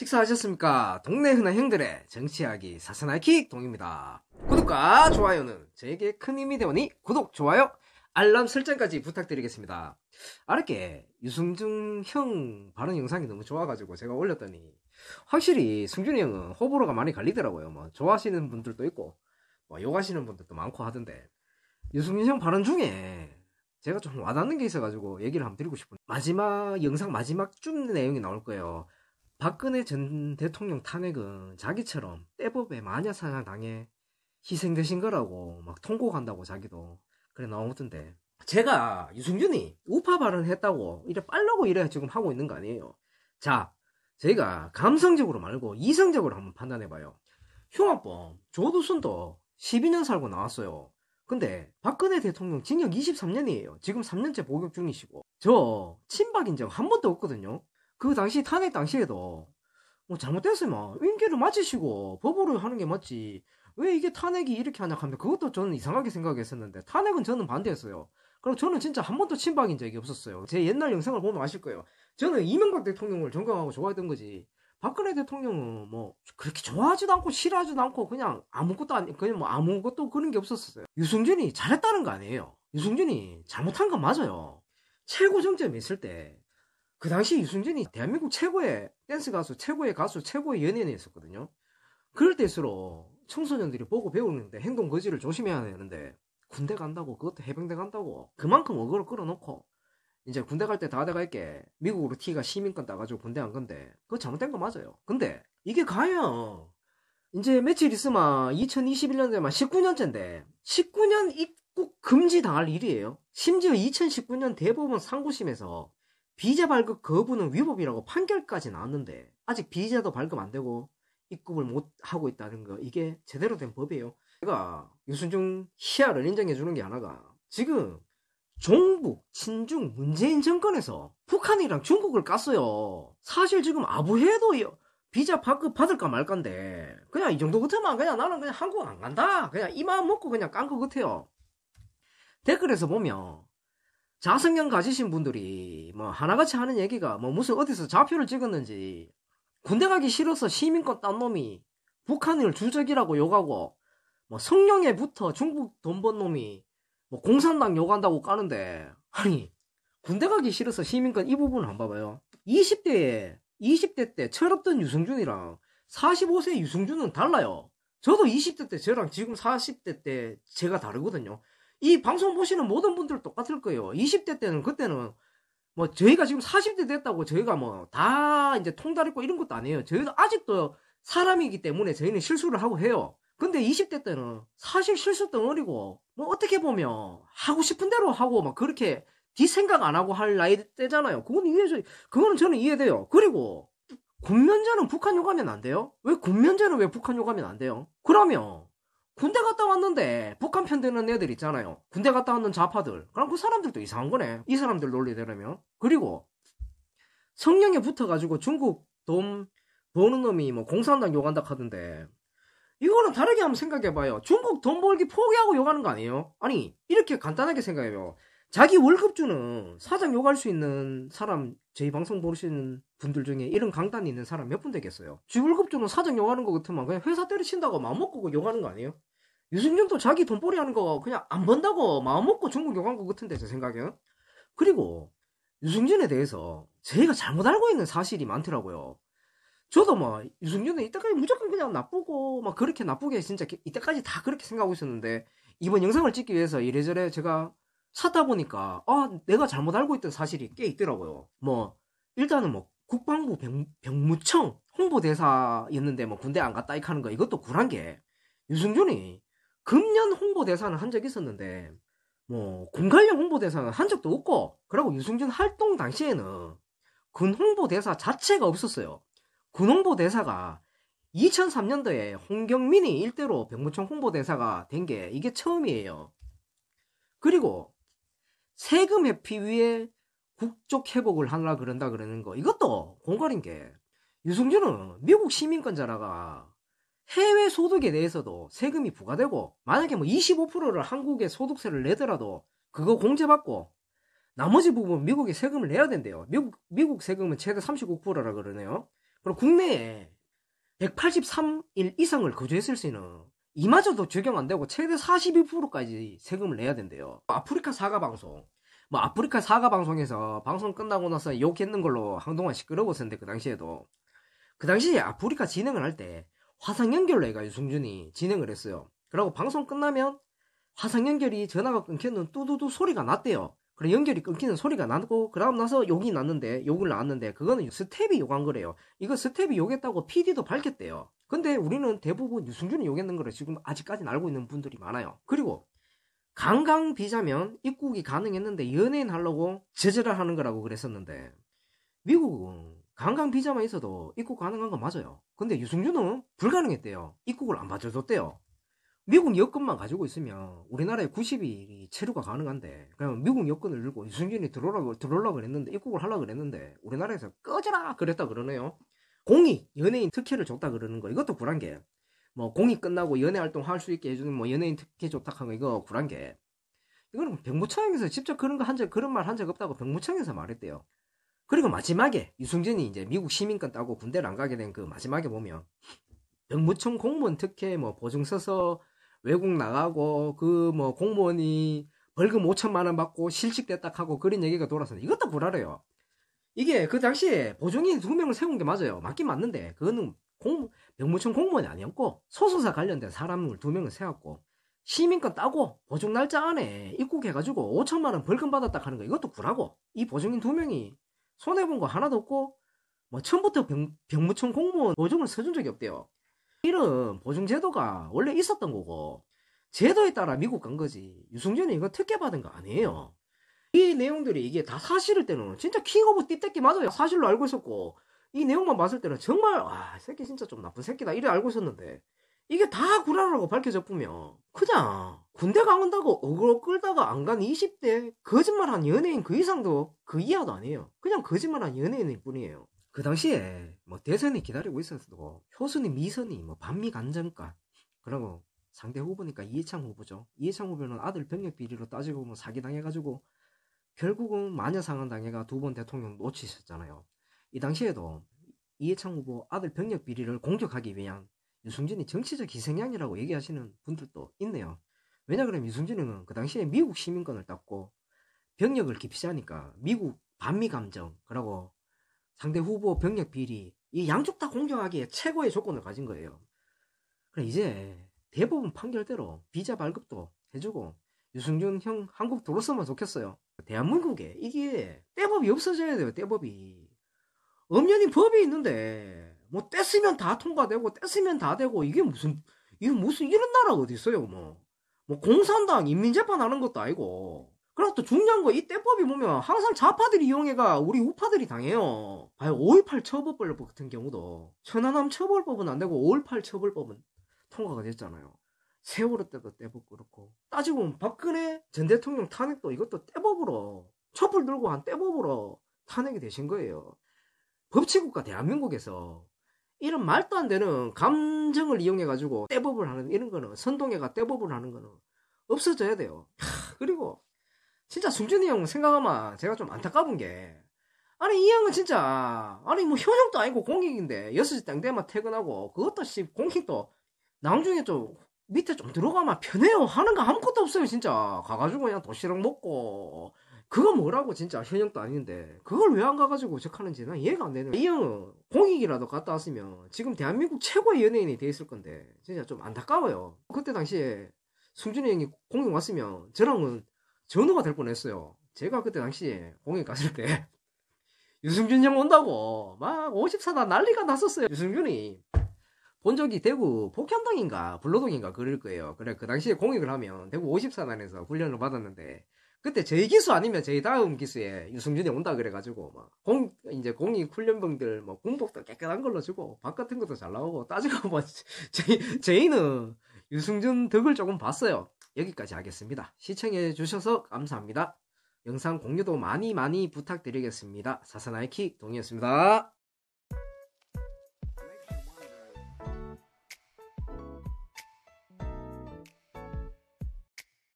식사하셨습니까? 동네 흔한 형들의 정치하기 사사나이킥 동입니다. 구독과 좋아요는 제게큰 힘이 되오니 구독, 좋아요, 알람 설정까지 부탁드리겠습니다. 아랫게 유승준 형 발언 영상이 너무 좋아가지고 제가 올렸더니 확실히 승준이 형은 호불호가 많이 갈리더라고요. 뭐 좋아하시는 분들도 있고 뭐 욕하시는 분들도 많고 하던데 유승준 형 발언 중에 제가 좀 와닿는 게 있어가지고 얘기를 한번 드리고 싶은데 마지막 영상 마지막 쯤 내용이 나올 거예요. 박근혜 전 대통령 탄핵은 자기처럼 때법에 마녀사냥 당해 희생되신 거라고 막 통곡한다고 자기도 그래 나오던데 제가 유승준이 우파 발언했다고 이래 빨라고 이래 지금 하고 있는 거 아니에요 자 저희가 감성적으로 말고 이성적으로 한번 판단해봐요 흉악범 조두순도 12년 살고 나왔어요 근데 박근혜 대통령 징역 23년이에요 지금 3년째 복역 중이시고 저 친박 인정 한 번도 없거든요 그 당시 탄핵 당시에도 뭐 잘못됐으면 인기를 맞추시고 법으로 하는 게 맞지 왜 이게 탄핵이 이렇게 하냐 하면 그것도 저는 이상하게 생각했었는데 탄핵은 저는 반대했어요. 그럼 저는 진짜 한 번도 친박인 적이 없었어요. 제 옛날 영상을 보면 아실 거예요. 저는 이명박 대통령을 존경하고 좋아했던 거지. 박근혜 대통령은 뭐 그렇게 좋아하지도 않고 싫어하지도 않고 그냥 아무것도 아니 그냥 뭐 아무것도 그런 게 없었어요. 유승준이 잘했다는 거 아니에요. 유승준이 잘못한 거 맞아요. 최고 정점이 있을 때그 당시 이순진이 대한민국 최고의 댄스 가수, 최고의 가수, 최고의 연예인이었었거든요. 그럴 때일수록 청소년들이 보고 배우는데 행동 거지를 조심해야 되는데 군대 간다고 그것도 해병대 간다고 그만큼 어그로 끌어놓고 이제 군대 갈 때 다 돼갈게 미국으로 티가 시민권 따가지고 군대 간 건데 그거 잘못된 거 맞아요. 근데 이게 과연 이제 며칠 있으면 2021년대만 19년째인데 19년 입국 금지 당할 일이에요. 심지어 2019년 대법원 상고심에서 비자 발급 거부는 위법이라고 판결까지 나왔는데 아직 비자도 발급 안 되고 입국을 못 하고 있다는 거 이게 제대로 된 법이에요. 제가 유순중 희하를 인정해 주는 게 하나가 지금 종북 친중 문재인 정권에서 북한이랑 중국을 깠어요. 사실 지금 아부해도 비자 발급 받을까 말까인데 그냥 이 정도 같으만 그냥 나는 그냥 한국 안 간다. 그냥 이만 먹고 그냥 깐거 같아요. 댓글에서 보면 자성견 가지신 분들이 뭐 하나같이 하는 얘기가 뭐 무슨 어디서 좌표를 찍었는지 군대 가기 싫어서 시민권 딴 놈이 북한을 주적이라고 욕하고 뭐 성령에부터 중국 돈 번 놈이 뭐 공산당 욕한다고 까는데 아니 군대 가기 싫어서 시민권 이 부분을 한번 봐봐요 20대에 20대 때 철없던 유승준이랑 45세 유승준은 달라요 저도 20대 때 저랑 지금 40대 때 제가 다르거든요 이 방송 보시는 모든 분들 똑같을 거예요. 20대 때는 그때는 뭐 저희가 지금 40대 됐다고 저희가 뭐 다 이제 통달했고 이런 것도 아니에요. 저희는 아직도 사람이기 때문에 저희는 실수를 하고 해요. 근데 20대 때는 사실 실수 덩어리고 뭐 어떻게 보면 하고 싶은 대로 하고 막 그렇게 뒤 생각 안 하고 할 나이 때잖아요. 그건 이해해 그거는 저는 이해돼요. 그리고 군면제는 북한 요가면 안 돼요? 왜 군면제는 왜 북한 요가면 안 돼요? 그러면 군대 갔다 왔는데 북한 편드는 애들 있잖아요. 군대 갔다 왔는 좌파들. 그럼 그 사람들도 이상한 거네. 이 사람들 논리대로면. 그리고 성령에 붙어가지고 중국 돈 버는 놈이 뭐 공산당 욕한다 하던데 이거는 다르게 한번 생각해봐요. 중국 돈 벌기 포기하고 욕하는 거 아니에요? 아니 이렇게 간단하게 생각해요. 자기 월급 주는 사장 욕할 수 있는 사람 저희 방송 보시는 분들 중에 이런 강단이 있는 사람 몇 분 되겠어요? 지 월급 주는 사장 욕하는 거 같으면 그냥 회사 때려친다고 마음먹고 욕하는 거 아니에요? 유승준도 자기 돈벌이 하는 거 그냥 안 번다고 마음먹고 중국에 간 것 같은데 제생각에 그리고 유승준에 대해서 제가 잘못 알고 있는 사실이 많더라고요 저도 뭐 유승준은 이때까지 무조건 그냥 나쁘고 막 그렇게 나쁘게 진짜 이때까지 다 그렇게 생각하고 있었는데 이번 영상을 찍기 위해서 이래저래 제가 찾다 보니까 아 내가 잘못 알고 있던 사실이 꽤 있더라고요 뭐 일단은 뭐 국방부 병, 무청 홍보대사였는데 뭐 군대 안 갔다 이카는 거 이것도 굴한 게 유승준이 금년 홍보대사는 한 적 있었는데 뭐 군관련 홍보대사는 한 적도 없고 그리고 유승준 활동 당시에는 군 홍보대사 자체가 없었어요. 군 홍보대사가 2003년도에 홍경민이 일대로 병무청 홍보대사가 된 게 이게 처음이에요. 그리고 세금 회피 위에 국적 회복을 하려 그런다 그러는 거 이것도 공갈인 게 유승준은 미국 시민권자라가 해외 소득에 대해서도 세금이 부과되고 만약에 뭐 25%를 한국에 소득세를 내더라도 그거 공제받고 나머지 부분 미국에 세금을 내야 된대요. 미국, 미국 세금은 최대 3 5라 그러네요. 그리고 국내에 183일 이상을 거주했을 때는 이마저도 적용 안 되고 최대 42%까지 세금을 내야 된대요. 아프리카 사과 방송. 뭐 아프리카 사과 방송에서 방송 끝나고 나서 욕했는 걸로 한동안 시끄러웠었는데 그 당시에도 그 당시에 아프리카 진행을 할때 화상 연결로 해가 유승준이 진행을 했어요. 그리고 방송 끝나면 화상 연결이 전화가 끊기는 뚜두두 소리가 났대요. 그래 연결이 끊기는 소리가 났고 그다음 나서 욕이 났는데 욕을 났는데 그거는 스텝이 욕한 거래요. 이거 스텝이 욕했다고 PD도 밝혔대요. 근데 우리는 대부분 유승준이 욕했는 거를 지금 아직까지 알고 있는 분들이 많아요. 그리고 관광 비자면 입국이 가능했는데 연예인 하려고 제재를 하는 거라고 그랬었는데 미국은 관광 비자만 있어도 입국 가능한 건 맞아요. 근데 유승준은 불가능했대요. 입국을 안 받아줬대요. 미국 여권만 가지고 있으면 우리나라에 90일이 체류가 가능한데 그냥 미국 여권을 들고 유승준이 들어오라고 들어오라고 그랬는데 입국을 하려고 그랬는데 우리나라에서 꺼져라 그랬다 그러네요. 공익 연예인 특혜를 줬다 그러는 거 이것도 불안 게. 뭐 공익 끝나고 연예 활동 할 수 있게 해주는 뭐 연예인 특혜 줬다 한거 이거 불안 게. 이거는 병무청에서 직접 그런 거 한적 그런 말 한 적 없다고 병무청에서 말했대요. 그리고 마지막에 유승진이 이제 미국 시민권 따고 군대를 안 가게 된 그 마지막에 보면 병무청 공무원 특혜 뭐 보증 서서 외국 나가고 그 뭐 공무원이 벌금 5천만 원 받고 실직됐다 하고 그런 얘기가 돌아서는 이것도 불알해요. 이게 그 당시에 보증인 두 명을 세운 게 맞아요. 맞긴 맞는데 그거는 공 명무청 공무원이 아니었고 소수사 관련된 사람을 두 명을 세웠고 시민권 따고 보증 날짜 안에 입국해가지고 5천만 원 벌금 받았다 하는 거 이것도 불하고 이 보증인 두 명이 손해본 거 하나도 없고 뭐 처음부터 병, 무청 공무원 보증을 써준 적이 없대요. 이런 보증 제도가 원래 있었던 거고 제도에 따라 미국 간 거지 유승준이 이거 특혜 받은 거 아니에요. 이 내용들이 이게 다 사실일 때는 진짜 킹오브 띠떼끼 맞아요. 사실로 알고 있었고 이 내용만 봤을 때는 정말 아 새끼 진짜 좀 나쁜 새끼다 이래 알고 있었는데 이게 다 구라라고 밝혀졌으며 그냥 군대 가는다고 억그로 끌다가 안 간 20대 거짓말한 연예인 그 이상도 그 이하도 아니에요. 그냥 거짓말한 연예인일 뿐이에요. 그 당시에 뭐 대선이 기다리고 있었어도 효순이 미선이 뭐 반미 간정과 그리고 상대 후보니까 이해창 후보죠. 이해창 후보는 아들 병력 비리로 따지고 뭐 사기 당해가지고 결국은 마녀 상한 당해가 두 번 대통령 놓치셨잖아요. 이 당시에도 이해창 후보 아들 병력 비리를 공격하기 위한 유승진이 정치적 희생양이라고 얘기하시는 분들도 있네요. 왜냐 그러면 유승진은 그 당시에 미국 시민권을 땄고 병력을 기피하니까 미국 반미 감정 그리고 상대 후보 병력 비리 이 양쪽 다 공정하기에 최고의 조건을 가진 거예요. 그래 이제 대법원 판결대로 비자 발급도 해주고 유승준 형 한국 들어서만 좋겠어요. 대한민국에 이게 떼법이 없어져야 돼요. 떼법이 엄연히 법이 있는데 뭐 뗐으면 다 통과되고 뗐으면 다 되고 이게 무슨 이게 무슨 이런 나라 어디 있어요 뭐. 뭐 공산당 인민재판 하는 것도 아니고. 그리고 또 중요한 거이때법이 보면 항상 좌파들이 이용해가 우리 우파들이 당해요. 5.18 처벌법 같은 경우도 천안함 처벌법은 안 되고 5.18 처벌법은 통과가 됐잖아요. 세월호 때도 때법 그렇고 따지고 보면 박근혜 전 대통령 탄핵도 이것도 때법으로 촛불 들고 한때법으로 탄핵이 되신 거예요. 법치국가 대한민국에서 이런 말도 안 되는 감정을 이용해 가지고 떼법을 하는 이런 거는 선동해가 떼법을 하는 거는 없어져야 돼요. 그리고 진짜 승준이 형 생각하면 제가 좀 안타까운 게 아니 이 형은 진짜 아니 뭐 효정도 아니고 공익인데 6시 땡 되면 퇴근하고 그것도 씨 공익도 나중에 좀 밑에 좀 들어가면 편해요 하는 거 아무것도 없어요 진짜 가가지고 그냥 도시락 먹고 그거 뭐라고 진짜 현역도 아닌데 그걸 왜 안 가가지고 오 적하는지 난 이해가 안 되는 이 형은 공익이라도 갔다 왔으면 지금 대한민국 최고의 연예인이 돼 있을 건데 진짜 좀 안타까워요 그때 당시에 승준이 형이 공익 왔으면 저랑은 전우가 될 뻔했어요 제가 그때 당시에 공익 갔을 때 유승준 형 온다고 막 54다 난리가 났었어요 유승준이 본 적이 대구 복현동인가 불로동인가 그럴 거예요 그래 그 당시에 공익을 하면 대구 54단에서 훈련을 받았는데 그때 제희 기수 아니면 제희 다음 기수에 유승준이 온다 그래가지고 막 공 이제 공익 훈련병들 뭐 군복도 깨끗한 걸로 주고 밥 같은 것도 잘 나오고 따지고 뭐 저희 저는 유승준 덕을 조금 봤어요. 여기까지 하겠습니다. 시청해 주셔서 감사합니다. 영상 공유도 많이 많이 부탁드리겠습니다. 사사나이키 동이었습니다.